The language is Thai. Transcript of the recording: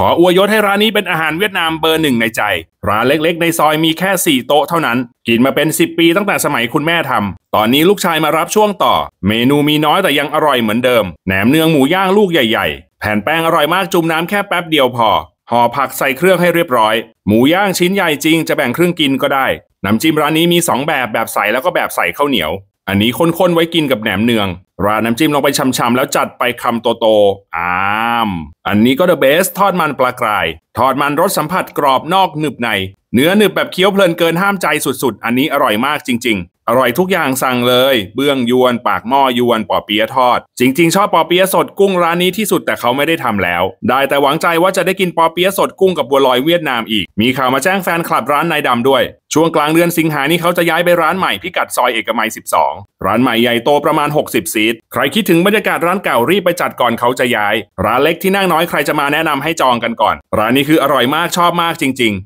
ขออวยยศให้ร้านนี้เป็นอาหารเวียดนามเบอร์หนึ่งในใจ ร้านเล็กๆในซอยมีแค่ 4 โต๊ะเท่านั้น กินมาเป็น 10 ปีตั้งแต่สมัยคุณแม่ทำตอนนี้ลูกชายมารับช่วงต่อ เมนูมีน้อยแต่ยังอร่อยเหมือนเดิม แหนมเนืองหมูย่างลูกใหญ่ๆ แผ่นแป้งอร่อยมากจุ่มน้ำแค่แป๊บเดียวพอ ห่อผักใส่เครื่องให้เรียบร้อย หมูย่างชิ้นใหญ่จริงจะแบ่งครึ่งกินก็ได้ น้ำจิ้มร้านนี้มี 2 แบบแบบใสแล้วก็แบบใส่ข้าวเหนียว อันนี้ข้นๆไว้กินกับแหนมเนืองราดน้ำจิ้มลงไปชำๆแล้วจัดไปคำโตๆอ้าม อันนี้ก็เดอะเบสทอดมันปลากราย ทอดมันรสสัมผัสกรอบนอกหนึบใน เนื้อหนึบแบบเคี้ยวเพลินเกินห้ามใจสุดๆ อันนี้อร่อยมากจริงอร่อยทุกอย่างสั่งเลย เบื้องยวนปากหม้อยวนปอเปี๊ยะทอด จริงๆชอบปอเปี๊ยะสดกุ้งร้านนี้ที่สุดแต่เขาไม่ได้ทำแล้วได้แต่หวังใจว่าจะได้กินปอเปี๊ยะสดกุ้งกับบัวลอยเวียดนามอีกมีข่าวมาแจ้งแฟนคลับร้านนายดำด้วยช่วงกลางเดือนสิงหานี้เขาจะย้ายไปร้านใหม่ พิกัดซอยเอกมัย 12 ร้านใหม่ใหญ่โตประมาณ 60ซีทใครคิดถึงบรรยากาศร้านเก่ารีบไปจัดก่อนเขาจะย้าย ร้านเล็กที่นั่งน้อยใครจะมาแนะนำให้จองกันก่อนร้านนี้คืออร่อยมากชอบมากจริง ๆ